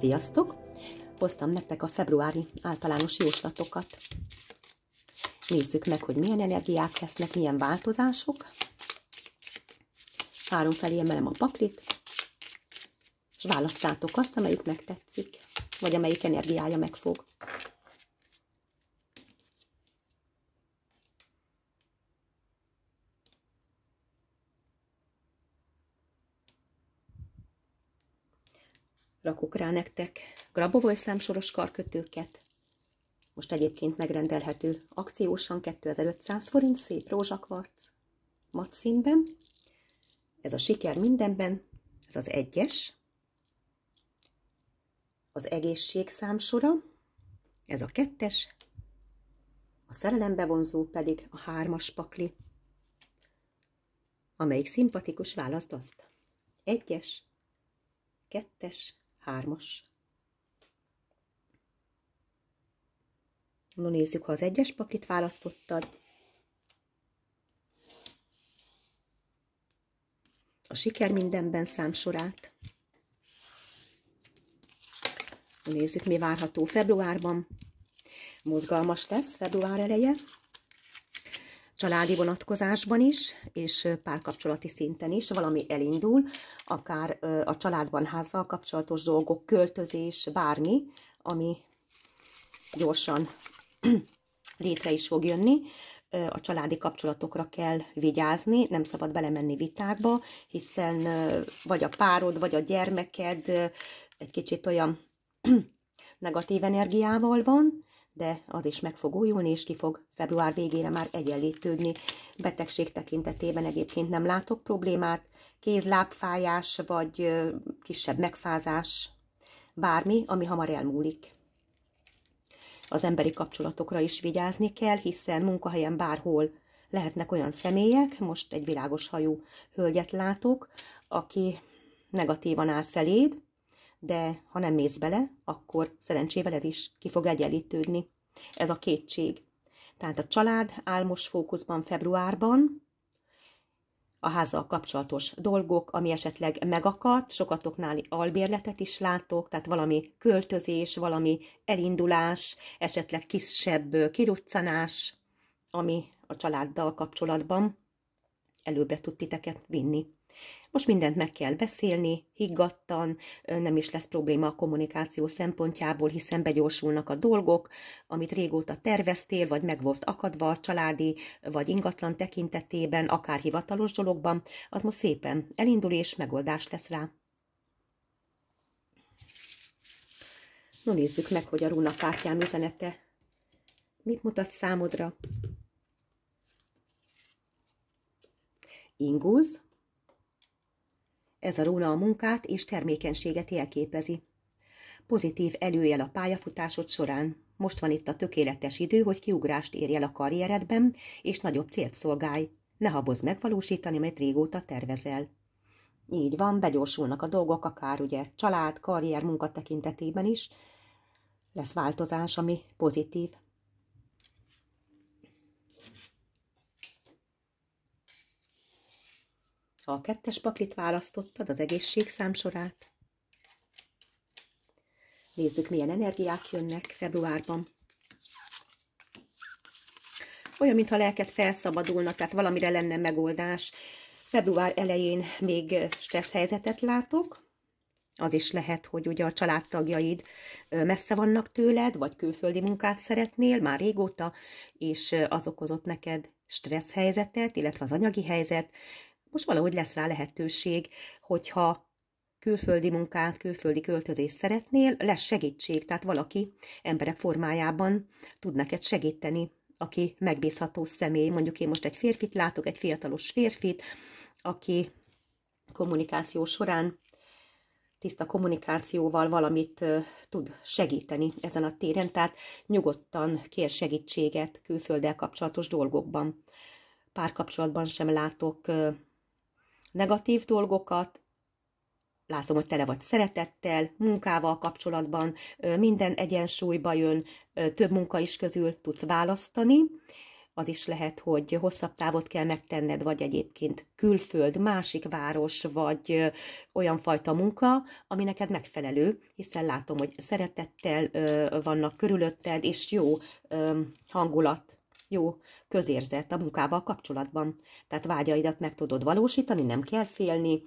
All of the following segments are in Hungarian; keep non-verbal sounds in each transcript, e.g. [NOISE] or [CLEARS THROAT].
Sziasztok! Hoztam nektek a februári általános jóslatokat. Nézzük meg, hogy milyen energiák lesznek, milyen változások. Három felé emelem a paklit, és választátok azt, amelyiknek tetszik, vagy amelyik energiája megfog. rakok rá nektek számsoros karkötőket. Most egyébként megrendelhető akciósan 2500 forint szép rózsakvarc mat színben. Ez a siker mindenben, ez az egyes. Az egészség számsora, ez a kettes. A vonzó pedig a hármas pakli, amelyik szimpatikus választ azt. Egyes, kettes, hármas. No nézzük, ha az egyes paklit választottad. A siker mindenben szám sorát. Nézzük, mi várható februárban. Mozgalmas lesz február eleje családi vonatkozásban is, és párkapcsolati szinten is valami elindul, akár a családban házzal kapcsolatos dolgok, költözés, bármi, ami gyorsan [CLEARS THROAT] létre is fog jönni. A családi kapcsolatokra kell vigyázni, nem szabad belemenni vitákba, hiszen vagy a párod, vagy a gyermeked egy kicsit olyan [CLEARS THROAT] negatív energiával van, de az is meg fog újulni, és ki fog február végére már egyenlítődni. Betegség tekintetében egyébként nem látok problémát, kézlábfájás, vagy kisebb megfázás, bármi, ami hamar elmúlik. Az emberi kapcsolatokra is vigyázni kell, hiszen munkahelyen bárhol lehetnek olyan személyek, most egy világos hajú hölgyet látok, aki negatívan áll feléd, de ha nem mész bele, akkor szerencsével ez is ki fog egyenlítődni. Ez a kétség. Tehát a család álmos fókuszban februárban, a házzal kapcsolatos dolgok, ami esetleg megakadt, sokatoknál albérletet is látok, tehát valami költözés, valami elindulás, esetleg kisebb kiruccanás, ami a családdal kapcsolatban előbbre tud titeket vinni. Most mindent meg kell beszélni, higgadtan, nem is lesz probléma a kommunikáció szempontjából, hiszen begyorsulnak a dolgok, amit régóta terveztél, vagy meg volt akadva a családi, vagy ingatlan tekintetében, akár hivatalos dologban, az most szépen elindul és megoldás lesz rá. No nézzük meg, hogy a runa kártyám üzenete mit mutat számodra. Ingúz, ez a róla a munkát és termékenységet jelképezi. Pozitív előjel a pályafutásod során. Most van itt a tökéletes idő, hogy kiugrást érj el a karrieredben, és nagyobb célt szolgálj. Ne habozd megvalósítani, mert régóta tervezel. Így van, begyorsulnak a dolgok, akár ugye család, karrier, munka tekintetében is. Lesz változás, ami pozitív. Ha a kettes paklit választottad, az egészségszám sorát. Nézzük, milyen energiák jönnek februárban. Olyan, mintha lelket felszabadulna, tehát valamire lenne megoldás. Február elején még stressz helyzetet látok, az is lehet, hogy ugye a családtagjaid messze vannak tőled, vagy külföldi munkát szeretnél már régóta, és az okozott neked stressz helyzetet, illetve az anyagi helyzet, most valahogy lesz rá lehetőség, hogyha külföldi munkát, külföldi költözést szeretnél, lesz segítség, tehát valaki emberek formájában tud neked segíteni, aki megbízható személy. Mondjuk én most egy férfit látok, egy fiatalos férfit, aki kommunikáció során tiszta kommunikációval valamit tud segíteni ezen a téren, tehát nyugodtan kér segítséget külfölddel kapcsolatos dolgokban. Párkapcsolatban sem látok negatív dolgokat, látom, hogy tele vagy szeretettel, munkával kapcsolatban, minden egyensúlyba jön, több munka is közül tudsz választani, az is lehet, hogy hosszabb távot kell megtenned, vagy egyébként külföld, másik város, vagy olyan fajta munka, ami neked megfelelő, hiszen látom, hogy szeretettel vannak körülötted, és jó hangulat jó közérzet a munkával kapcsolatban. Tehát vágyaidat meg tudod valósítani, nem kell félni,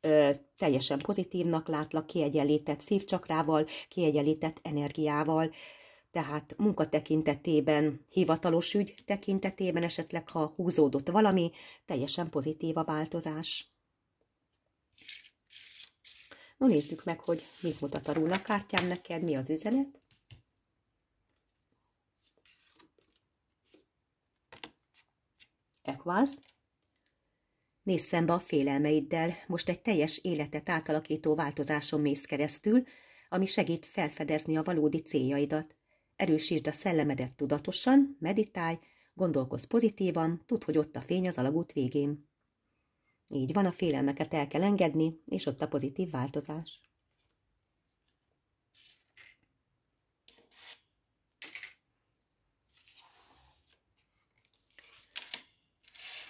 ö, teljesen pozitívnak látlak, kiegyenlített szívcsakrával, kiegyenlített energiával, tehát munka tekintetében, hivatalos ügy tekintetében esetleg, ha húzódott valami, teljesen pozitív a változás. No nézzük meg, hogy mit mutat a kártyám neked, mi az üzenet. vas. Nézz szembe a félelmeiddel, most egy teljes életet átalakító változáson mész keresztül, ami segít felfedezni a valódi céljaidat. Erősítsd a szellemedet tudatosan, meditálj, gondolkozz pozitívan, tudd, hogy ott a fény az alagút végén. Így van, a félelmeket el kell engedni, és ott a pozitív változás.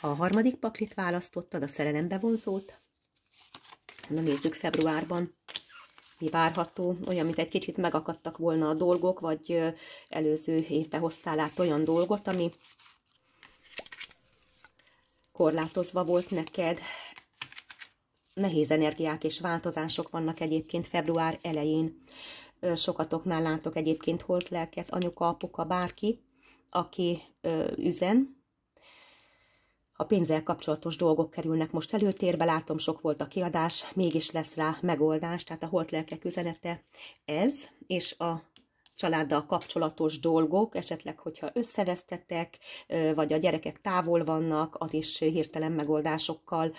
A harmadik paklit választottad, a vonzót, Na nézzük februárban mi várható, olyan, mint egy kicsit megakadtak volna a dolgok, vagy előző évben hoztál át olyan dolgot, ami korlátozva volt neked. Nehéz energiák és változások vannak egyébként február elején. Sokatoknál látok egyébként holt lelket, anyuka, apuka, bárki, aki üzen, a pénzzel kapcsolatos dolgok kerülnek most előtérbe, látom, sok volt a kiadás, mégis lesz rá megoldás, tehát a holt lelkek üzenete ez, és a családdal kapcsolatos dolgok, esetleg, hogyha összevesztettek, vagy a gyerekek távol vannak, az is hirtelen megoldásokkal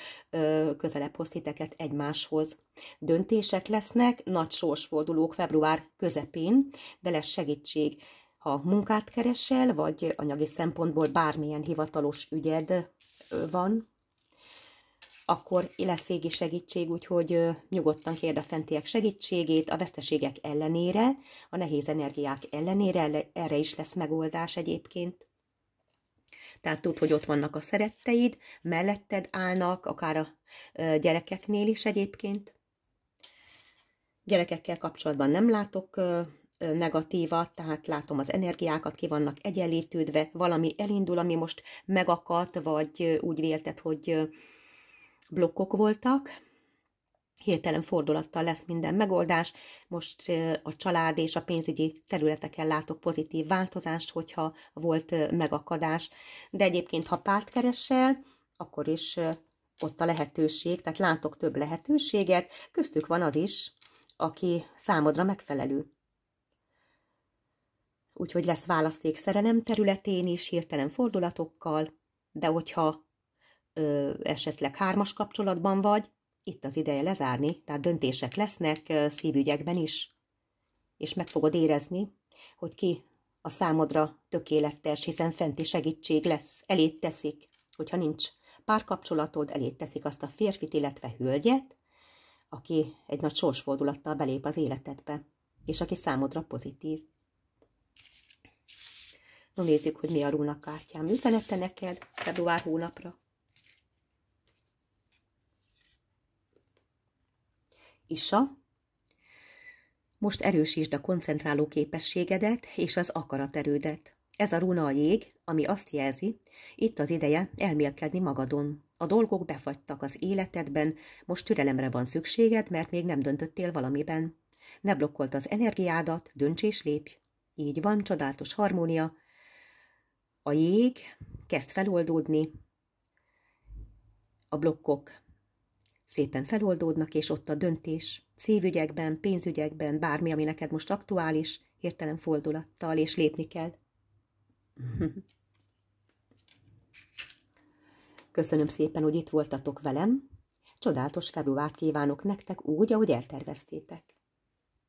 közelebb hoz titeket egymáshoz. Döntések lesznek, nagy sorsfordulók február közepén, de lesz segítség. Ha munkát keresel, vagy anyagi szempontból bármilyen hivatalos ügyed van, akkor lesz égi segítség, úgyhogy nyugodtan kérd a fentiek segítségét, a veszteségek ellenére, a nehéz energiák ellenére, erre is lesz megoldás egyébként. Tehát tud, hogy ott vannak a szeretteid, melletted állnak, akár a gyerekeknél is egyébként. Gyerekekkel kapcsolatban nem látok negatívat, tehát látom az energiákat ki vannak egyenlítődve, valami elindul, ami most megakadt, vagy úgy véltet hogy blokkok voltak, hirtelen fordulattal lesz minden megoldás. Most a család és a pénzügyi területeken látok pozitív változást, hogyha volt megakadás. De egyébként, ha párt keresel, akkor is ott a lehetőség, tehát látok több lehetőséget, köztük van az is, aki számodra megfelelő úgyhogy lesz választék szerelem területén is, hirtelen fordulatokkal, de hogyha ö, esetleg hármas kapcsolatban vagy, itt az ideje lezárni, tehát döntések lesznek ö, szívügyekben is, és meg fogod érezni, hogy ki a számodra tökéletes, hiszen fenti segítség lesz, elét teszik, hogyha nincs párkapcsolatod, elét teszik azt a férfit, illetve hölgyet, aki egy nagy sorsfordulattal belép az életedbe, és aki számodra pozitív. No nézzük, hogy mi a rúna kártyám. Üzenete neked február hónapra. Isa, most erősítsd a koncentráló képességedet és az akaraterődet. Ez a runa a jég, ami azt jelzi, itt az ideje elmélkedni magadon. A dolgok befagytak az életedben, most türelemre van szükséged, mert még nem döntöttél valamiben. Ne blokkolt az energiádat, dönts és lépj. Így van, csodálatos harmónia, a jég kezd feloldódni, a blokkok szépen feloldódnak, és ott a döntés szívügyekben, pénzügyekben, bármi, ami neked most aktuális, hirtelen fordulattal, és lépni kell. Köszönöm szépen, hogy itt voltatok velem. Csodálatos februárt kívánok nektek úgy, ahogy elterveztétek.